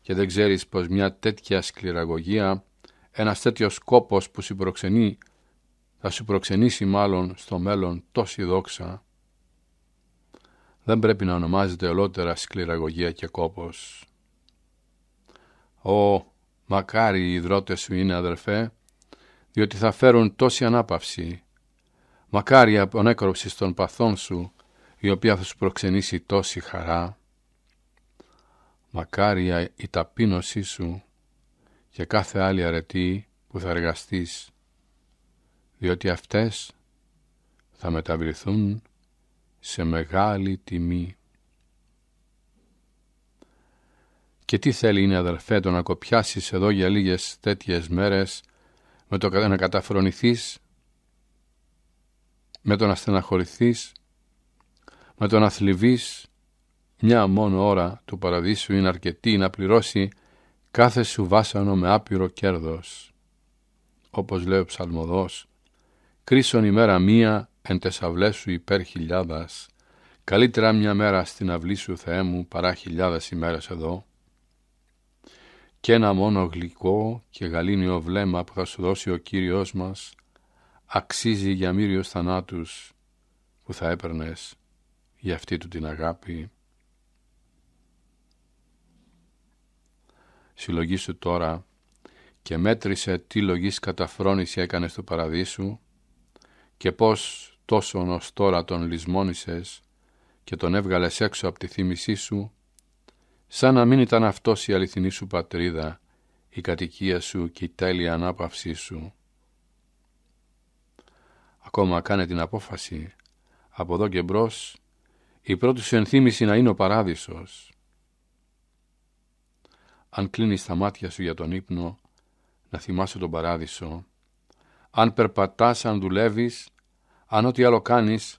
και δεν ξέρεις πως μια τέτοια σκληραγωγία, ένας τέτοιος κόπος που σου προξενεί, θα σου προξενήσει μάλλον στο μέλλον τόση δόξα. Δεν πρέπει να ονομάζεται ολότερα σκληραγωγία και κόπος. Ω, μακάρι οι υδρότες σου είναι αδερφέ, διότι θα φέρουν τόση ανάπαυση Μακάρι απονέκρωση των παθών σου, η οποία θα σου προξενήσει τόση χαρά. Μακάρια η ταπείνωσή σου και κάθε άλλη αρετή που θα εργαστείς, διότι αυτές θα μεταβληθούν σε μεγάλη τιμή. Και τι θέλει είναι αδερφέ το να κοπιάσεις εδώ για λίγες τέτοιες μέρες με το να καταφρονηθείς με το να στεναχωρηθείς, με το να μια μόνο ώρα του παραδείσου είναι αρκετή να πληρώσει κάθε σου βάσανο με άπειρο κέρδος. Όπως λέει ο ψαλμοδός, κρίσον ημέρα μία εν τεσαυλέ σου υπέρ χιλιάδας, καλύτερα μια μέρα στην αυλή σου Θεέ μου παρά χιλιάδες ημέρες εδώ. Και ένα μόνο γλυκό και γαλήνιο βλέμμα που θα σου δώσει ο Κύριος μας, αξίζει για μύριος θανάτους που θα έπαιρνες για αυτή του την αγάπη. Συλλογήσου τώρα και μέτρησε τι λογής καταφρόνηση έκανες στο παραδείσου και πώς τόσο ως τώρα τον λησμόνησες και τον έβγαλες έξω από τη θύμησή σου, σαν να μην ήταν αυτός η αληθινή σου πατρίδα, η κατοικία σου και η τέλεια ανάπαυσή σου. Ακόμα κάνε την απόφαση. Από εδώ και μπρος, η πρώτη σου ενθύμηση να είναι ο παράδεισος. Αν κλείνεις τα μάτια σου για τον ύπνο, να θυμάσαι τον παράδεισο. Αν περπατάς, αν δουλεύεις, αν ό,τι άλλο κάνεις,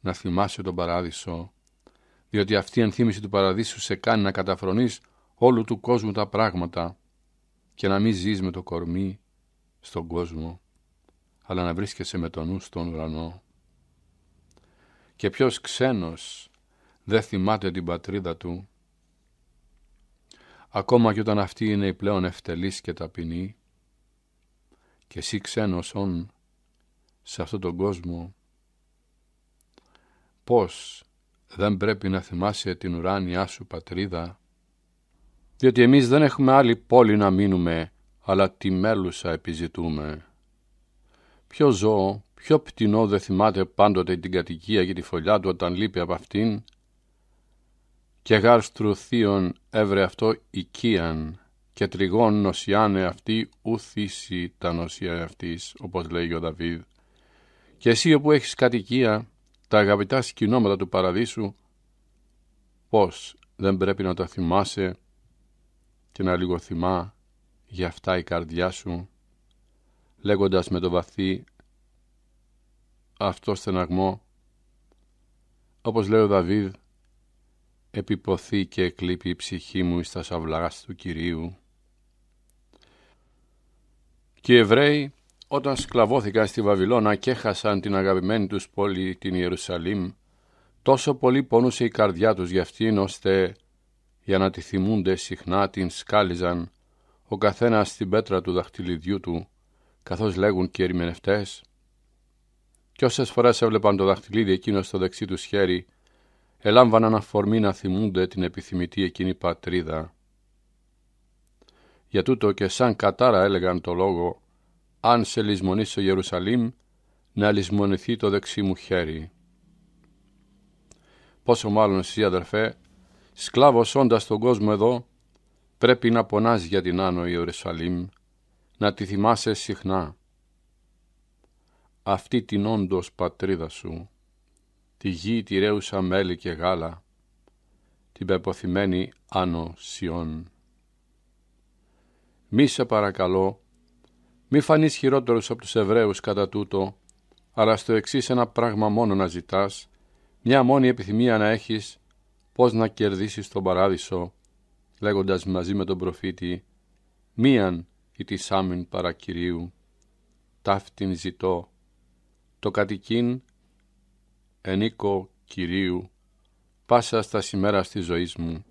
να θυμάσαι τον παράδεισο. Διότι αυτή η ενθύμηση του παραδείσου σε κάνει να καταφρονείς όλου του κόσμου τα πράγματα και να μην ζεις με το κορμί στον κόσμο αλλά να βρίσκεσαι με τον νου στον ουρανό. Και ποιος ξένος δεν θυμάται την πατρίδα του, ακόμα κι όταν αυτή είναι η πλέον ευτελής και ταπεινή, και εσύ ξένος όν σε αυτόν τον κόσμο, πώς δεν πρέπει να θυμάσαι την ουράνια σου πατρίδα, διότι εμείς δεν έχουμε άλλη πόλη να μείνουμε, αλλά τη μέλουσα επιζητούμε. Ποιο ζώο, ποιο πτηνό δε θυμάται πάντοτε την κατοικία και τη φωλιά του όταν λείπει από αυτήν και γάρστρου θείον έβρε αυτό οικίαν και τριγών νοσιάνε αυτή ουθήσει τα νοσία αυτής όπως λέει ο Δαβίδ και εσύ όπου έχεις κατοικία τα αγαπητά σκηνώματα του παραδείσου πως δεν πρέπει να τα θυμάσαι και να λίγο θυμά για αυτά η καρδιά σου λέγοντας με το βαθύ αυτό στεναγμό, όπως λέει ο Δαβίδ, επιποθεί και εκλείπει η ψυχή μου στα σαυλάς του Κυρίου. Και οι Εβραίοι, όταν σκλαβώθηκαν στη Βαβυλώνα και έχασαν την αγαπημένη τους πόλη, την Ιερουσαλήμ, τόσο πολύ πόνουσε η καρδιά τους για αυτήν, ώστε για να τη θυμούνται συχνά την σκάλιζαν, ο καθένας στην πέτρα του δαχτυλιδιού του, καθώς λέγουν και οι ερμηνευτές. Κι όσες φορές έβλεπαν το δαχτυλίδι εκείνο στο δεξί τους χέρι, ελάμβαναν αφορμή να θυμούνται την επιθυμητή εκείνη πατρίδα. Για τούτο και σαν κατάρα έλεγαν το λόγο «Αν σε στο Ιερουσαλήμ, να λησμονηθεί το δεξί μου χέρι». Πόσο μάλλον εσύ αδερφέ, σκλάβος όντας τον κόσμο εδώ, πρέπει να πονάς για την Άνω Ιερουσαλήμ να τη θυμάσαι συχνά. Αυτή την όντως πατρίδα σου, τη γη τη ρέουσα μέλη και γάλα, την πεποθυμένη Άνω Σιών. Μη σε παρακαλώ, μη φανείς χειρότερος από τους Εβραίους κατά τούτο, αλλά στο εξής ένα πράγμα μόνο να ζητάς, μια μόνη επιθυμία να έχεις, πώς να κερδίσεις τον Παράδεισο, λέγοντας μαζί με τον προφήτη, μίαν άμυν παρακυρίου, ταύτην ζητώ, το κατοικίν ενίκο Κυρίου, πάσα στα σημέρα τη ζωή μου.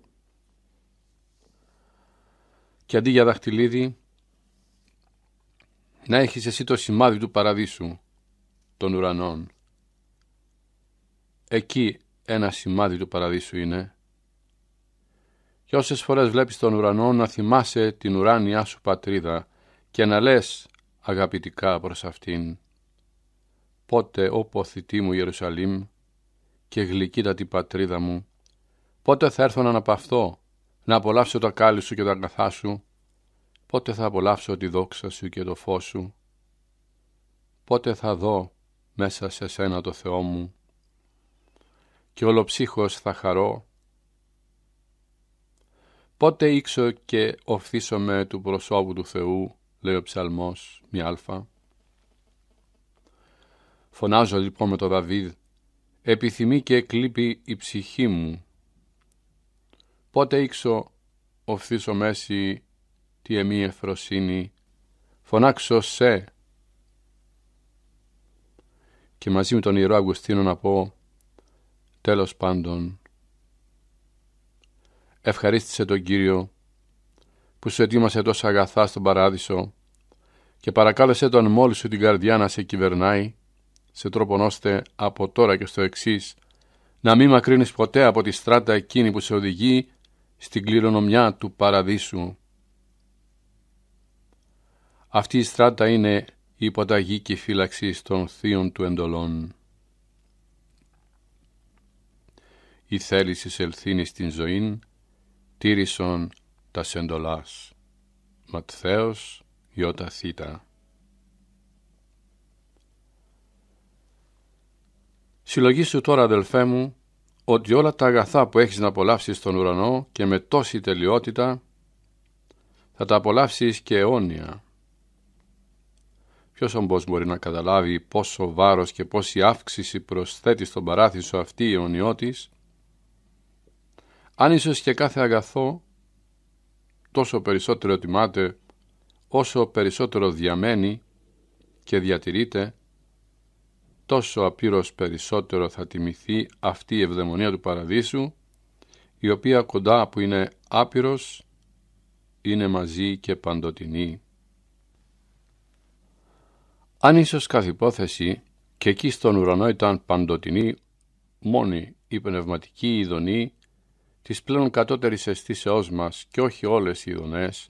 Και αντί για δαχτυλίδι, να έχεις εσύ το σημάδι του παραδείσου, των ουρανών. Εκεί ένα σημάδι του παραδείσου είναι, και όσες φορές βλέπεις τον ουρανό να θυμάσαι την ουράνια σου πατρίδα και να λες αγαπητικά προς αυτήν «Πότε, ο θητή μου Ιερουσαλήμ και την πατρίδα μου, πότε θα έρθω να αναπαυθώ, να απολαύσω τα κάλλη σου και τα καθά σου, πότε θα απολαύσω τη δόξα σου και το φως σου, πότε θα δω μέσα σε σένα το Θεό μου και όλο θα χαρώ Πότε ήξω και με του προσώπου του Θεού, λέει ο ψαλμός, μια αλφα. Φωνάζω λοιπόν με τον Δαβίδ, επιθυμεί και εκλείπει η ψυχή μου. Πότε ήξω οφθήσω μέση τη εμή εφροσύνη, φωνάξω σε. Και μαζί με τον Ιερό Αγκουστίνο να πω, τέλος πάντων, ευχαρίστησε τον Κύριο που σου ετοίμασε τόσα αγαθά στον παράδεισο και παρακάλεσε τον μόλις σου την καρδιά να σε κυβερνάει σε τρόπον ώστε από τώρα και στο εξής να μην μακρύνεις ποτέ από τη στράτα εκείνη που σε οδηγεί στην κληρονομιά του παραδείσου. Αυτή η στράτα είναι η υποταγή και η φύλαξη των θείων του εντολών. Η θέληση σε ελθύνη στην ζωήν τήρησον τα σεντολάς. Ματθαίος Ιώτα Θήτα. σου τώρα αδελφέ μου ότι όλα τα αγαθά που έχεις να απολαύσεις στον ουρανό και με τόση τελειότητα θα τα απολαύσεις και αιώνια. Ποιος όμως μπορεί να καταλάβει πόσο βάρος και πόση αύξηση προσθέτει στον παράθυσο αυτή η αιωνιώτης αν ίσως και κάθε αγαθό τόσο περισσότερο τιμάται όσο περισσότερο διαμένει και διατηρείτε, τόσο απείρως περισσότερο θα τιμηθεί αυτή η ευδαιμονία του παραδείσου η οποία κοντά που είναι άπειρος είναι μαζί και παντοτινή. Αν ίσως κάθε υπόθεση και εκεί στον ουρανό ήταν παντοτινή μόνη η πνευματική ειδονή της πλέον κατώτερης αισθήσεώς μας και όχι όλες οι ειδονές,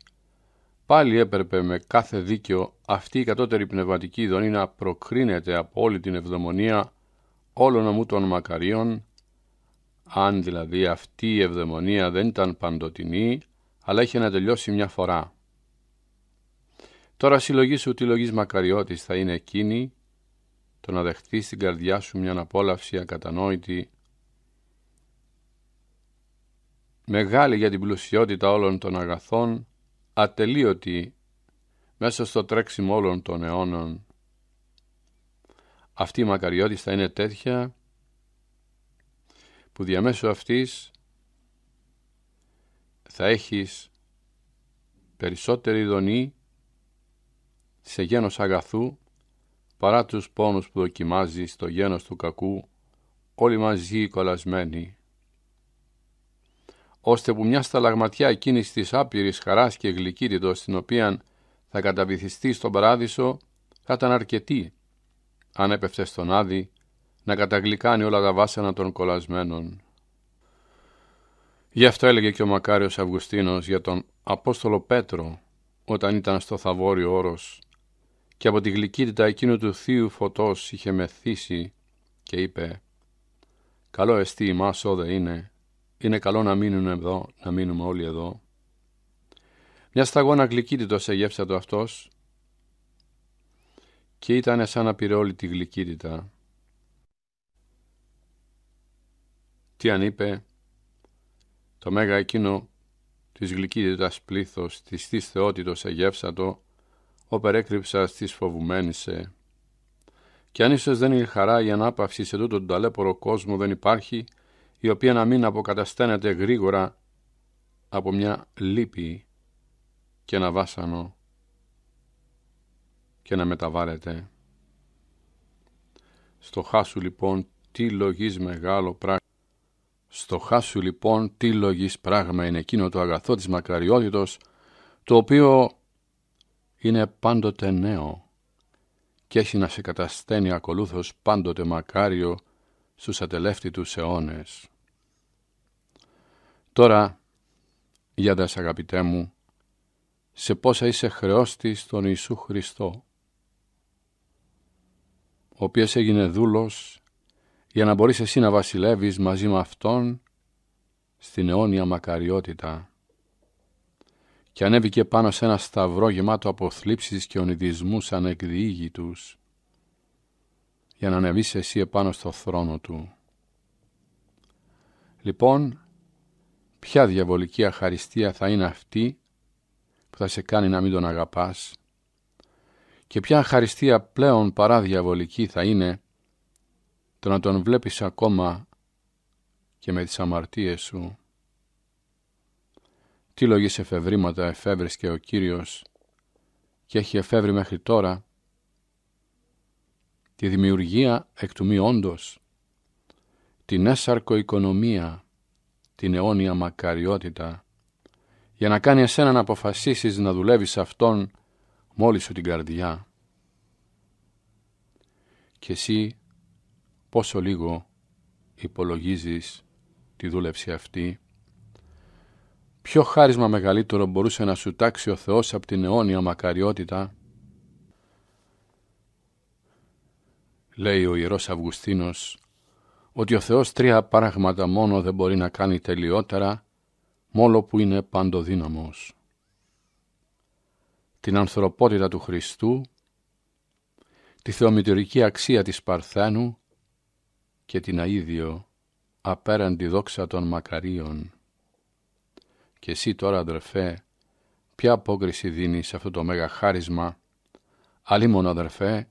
πάλι έπρεπε με κάθε δίκαιο αυτή η κατώτερη πνευματική ειδονή να προκρίνεται από όλη την ευδαιμονία όλων ομού των μακαρίων, αν δηλαδή αυτή η ευδαιμονία δεν ήταν παντοτινή, αλλά είχε να τελειώσει μια φορά. Τώρα συλλογή σου τη λογής μακαριώτης θα είναι εκείνη, το να δεχτεί στην καρδιά σου μια απόλαυση ακατανόητη μεγάλη για την πλουσιότητα όλων των αγαθών, ατελείωτη μέσα στο τρέξιμο όλων των αιώνων. Αυτή η μακαριότητα θα είναι τέτοια που διαμέσου αυτής θα έχεις περισσότερη δονή σε γένος αγαθού παρά τους πόνους που δοκιμάζεις στο γένος του κακού όλοι μαζί κολλασμένοι ώστε που μια σταλαγματιά εκείνης της άπειρης χαράς και γλυκύτητος, την οποία θα καταβυθιστεί στον παράδεισο, θα ήταν αρκετή, αν έπεφτε στον Άδη, να καταγλυκάνει όλα τα βάσανα των κολλασμένων. Γι' αυτό έλεγε και ο Μακάριος Αυγουστίνος για τον Απόστολο Πέτρο, όταν ήταν στο Θαβόριο Όρος, και από τη γλυκύτητα εκείνου του θείου φωτός είχε μεθύσει και είπε «Καλό εστί ημάς όδε είναι, είναι καλό να μείνουν εδώ, να μείνουμε όλοι εδώ. Μια σταγόνα σε σε το αυτός και ήταν σαν να πήρε όλη τη γλυκύτητα. Τι αν είπε το μέγα εκείνο της γλυκύτητας πλήθος, της της θεότητος το, ο έκρυψα της φοβουμένησε. Και αν ίσως δεν είναι χαρά η ανάπαυση σε τούτο τον ταλέπορο κόσμο δεν υπάρχει, η οποία να μην αποκαταστένεται γρήγορα από μια λύπη και ένα βάσανο και να μεταβάλλεται. Στο χάσου λοιπόν τι λογής μεγάλο πράγμα. Στο χάσου λοιπόν τι λογής πράγμα είναι εκείνο το αγαθό της μακαριότητος το οποίο είναι πάντοτε νέο και έχει να σε κατασταίνει ακολούθως πάντοτε μακάριο στους ατελεύτητους αιώνες. Τώρα, γιάντας αγαπητέ μου, σε πόσα είσαι χρεώστη τον Ιησού Χριστό, ο οποίος έγινε δούλος για να μπορείς εσύ να βασιλεύεις μαζί με Αυτόν στην αιώνια μακαριότητα και ανέβηκε πάνω σε ένα σταυρό γεμάτο από θλίψεις και ονειδισμούς ανεκδιήγητους για να ανεβείς εσύ επάνω στο θρόνο του. Λοιπόν, ποια διαβολική αχαριστία θα είναι αυτή που θα σε κάνει να μην τον αγαπάς και ποια αχαριστία πλέον παρά διαβολική θα είναι το να τον βλέπεις ακόμα και με τις αμαρτίες σου. Τι σε εφευρήματα εφεύρεις και ο Κύριος και έχει εφεύρει μέχρι τώρα τη δημιουργία εκ του μη την έσαρκο οικονομία, την αιώνια μακαριότητα, για να κάνει εσένα να αποφασίσεις να δουλεύεις αυτόν μόλις σου την καρδιά. Και εσύ πόσο λίγο υπολογίζεις τη δούλευση αυτή. Ποιο χάρισμα μεγαλύτερο μπορούσε να σου τάξει ο Θεός από την αιώνια μακαριότητα λέει ο Ιερός Αυγουστίνος, ότι ο Θεός τρία πράγματα μόνο δεν μπορεί να κάνει τελειότερα, μόλο που είναι παντοδύναμος. Την ανθρωπότητα του Χριστού, τη θεομητηρική αξία της Παρθένου και την αίδιο απέραντη δόξα των μακαρίων. Και εσύ τώρα, αδερφέ, ποια απόκριση δίνεις σε αυτό το μέγα χάρισμα, αλλήμον αδερφέ,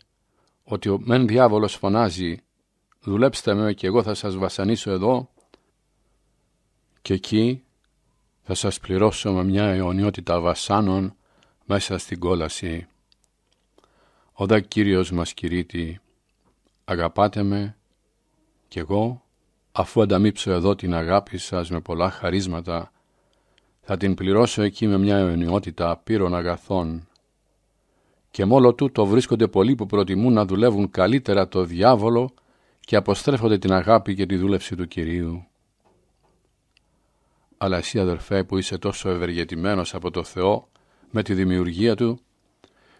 ότι ο μεν διάβολος φωνάζει «Δουλέψτε με και εγώ θα σας βασανίσω εδώ» και εκεί θα σας πληρώσω με μια αιωνιότητα βασάνων μέσα στην κόλαση. Δε Κύριος μας κηρύττει, αγαπάτε με και εγώ, αφού ανταμείψω εδώ την αγάπη σας με πολλά χαρίσματα, θα την πληρώσω εκεί με μια αιωνιότητα πύρων αγαθών και μόλο το βρίσκονται πολλοί που προτιμούν να δουλεύουν καλύτερα το διάβολο και αποστρέφονται την αγάπη και τη δούλευση του Κυρίου. Αλλά εσύ αδερφέ που είσαι τόσο ευεργετημένος από το Θεό με τη δημιουργία Του,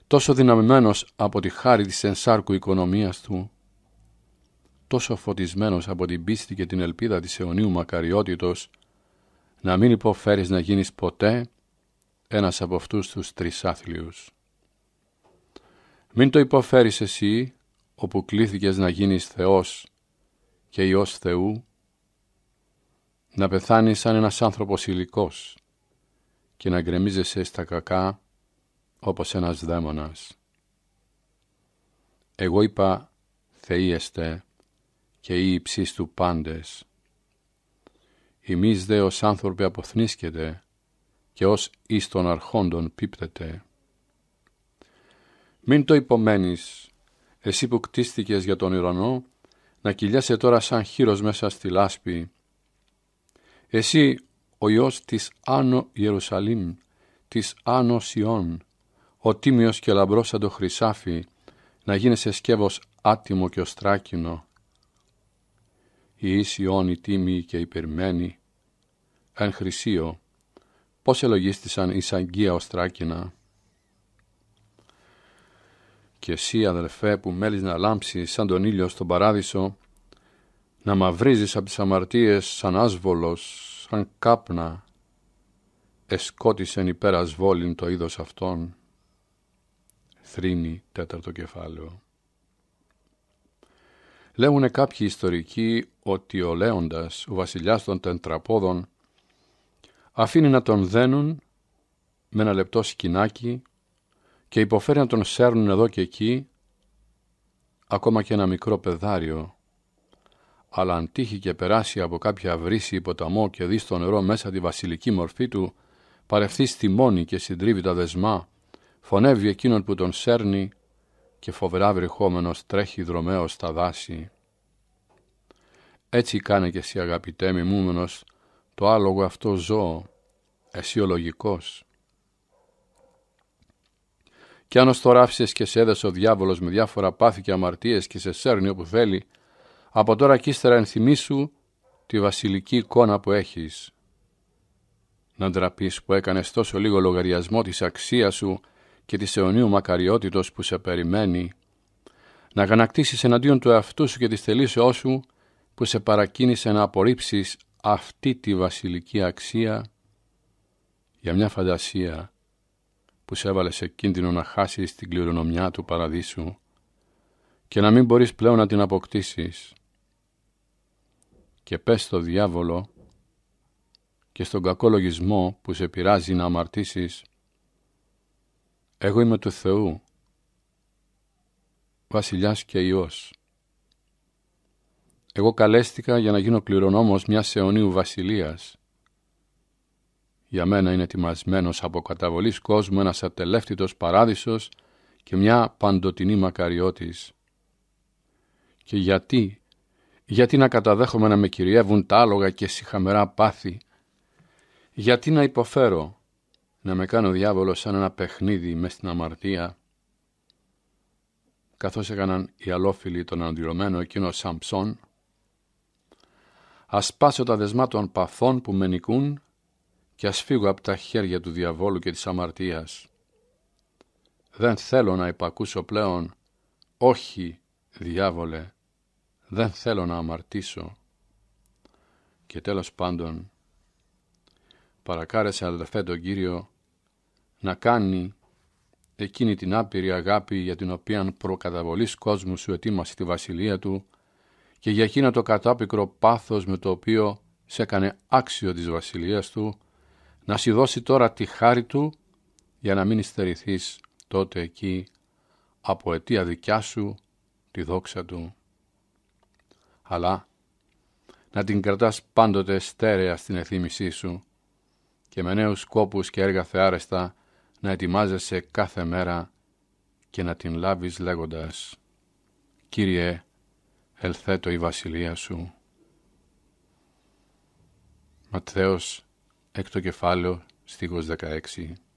τόσο δυναμημένος από τη χάρη της ενσάρκου οικονομίας Του, τόσο φωτισμένος από την πίστη και την ελπίδα της αιωνίου μακαριότητος, να μην υποφέρεις να γίνεις ποτέ ένας από αυτούς τους τρισάθλιους. Μην το υποφέρεις εσύ, όπου κλήθηκες να γίνεις Θεός και Υιός Θεού, να πεθάνεις σαν ένας άνθρωπος υλικός και να γκρεμίζεσαι στα κακά όπως ένας δαίμονας. Εγώ είπα «Θείεστε» και οι υψείς του πάντες». Εμείς δε ως άνθρωποι αποθνίσκεται και ως εις των αρχόντων πίπτεται. Μην το υπομένεις, εσύ που κτίστηκες για τον ουρανό, να κυλιάσαι τώρα σαν χείρος μέσα στη λάσπη. Εσύ, ο Υιός της Άνω Ιερουσαλήμ, της Άνω Σιών, ο τίμιος και λαμπρός σαν το χρυσάφι, να γίνεσαι σκεύος άτιμο και οστράκινο. Η Ισιών η τίμη και υπερμένη, εν χρυσίο, πώς ελογίστησαν η Σαγκία οστράκινα και εσύ αδελφέ που μέλεις να λάμψεις σαν τον ήλιο στον παράδεισο, να μαυρίζεις από τις αμαρτίες σαν άσβολος, σαν κάπνα, εσκότησεν υπέρ ασβόλην το είδος αυτών. Θρύνει τέταρτο κεφάλαιο. Λέγουνε κάποιοι ιστορικοί ότι ο Λέοντας, ο βασιλιάς των τεντραπόδων, αφήνει να τον δένουν με ένα λεπτό σκηνάκι και υποφέρει να τον σέρνουν εδώ και εκεί, ακόμα και ένα μικρό πεδάριο. αλλά αν τύχει και περάσει από κάποια βρύση ή ποταμό και δει στο νερό μέσα τη βασιλική μορφή του, παρευθεί στη μόνη και συντρίβει τα δεσμά, φωνεύει εκείνον που τον σέρνει και φοβερά βρυχόμενος τρέχει δρομέως στα δάση. Έτσι κάνε και εσύ αγαπητέ μιμούμενος το άλογο αυτό ζώο, εσύ ο λογικός. Κι αν ως τώρα και σε έδεσε ο διάβολος με διάφορα πάθη και αμαρτίες και σε σέρνει όπου θέλει, από τώρα κι ύστερα ενθυμίσου τη βασιλική εικόνα που έχεις. Να ντραπείς που έκανες τόσο λίγο λογαριασμό της αξίας σου και της αιωνίου μακαριότητος που σε περιμένει, να γανακτήσεις εναντίον του εαυτού σου και της θελήσεώς σου που σε παρακίνησε να απορρίψεις αυτή τη βασιλική αξία για μια φαντασία που σε έβαλε σε κίνδυνο να χάσεις την κληρονομιά του παραδείσου και να μην μπορείς πλέον να την αποκτήσεις. Και πες στο διάβολο και στον κακό λογισμό που σε πειράζει να αμαρτήσεις «Εγώ είμαι του Θεού, βασιλιάς και Υιός. Εγώ καλέστηκα για να γίνω κληρονόμος μιας αιωνίου βασιλείας για μένα είναι ετοιμασμένος από καταβολής κόσμου ένας ατελεύτητος παράδεισος και μια παντοτινή μακαριώτης. Και γιατί, γιατί να καταδέχομαι να με κυριεύουν τα άλογα και συχαμερά πάθη. Γιατί να υποφέρω, να με κάνω διάβολο σαν ένα παιχνίδι μες στην αμαρτία. Καθώς έκαναν οι αλόφιλοι τον αντιρωμένο εκείνο Σαμψόν, ασπάσω τα δεσμά των παθών που με νικούν και ας φύγω από τα χέρια του διαβόλου και της αμαρτίας. Δεν θέλω να υπακούσω πλέον. Όχι, διάβολε, δεν θέλω να αμαρτήσω. Και τέλος πάντων, παρακάρεσε αδερφέ τον Κύριο να κάνει εκείνη την άπειρη αγάπη για την οποία προκαταβολής κόσμου σου ετοίμασε τη βασιλεία του και για εκείνο το κατάπικρο πάθος με το οποίο σε έκανε άξιο της βασιλείας του να σου δώσει τώρα τη χάρη του για να μην υστερηθείς τότε εκεί από αιτία δικιά σου τη δόξα του. Αλλά να την κρατάς πάντοτε στέρεα στην εθίμησή σου και με νέους κόπους και έργα θεάρεστα να ετοιμάζεσαι κάθε μέρα και να την λάβεις λέγοντας «Κύριε, ελθέτω η βασιλεία σου». Ματθαίος έκτο κεφάλαιο, στίχος 16.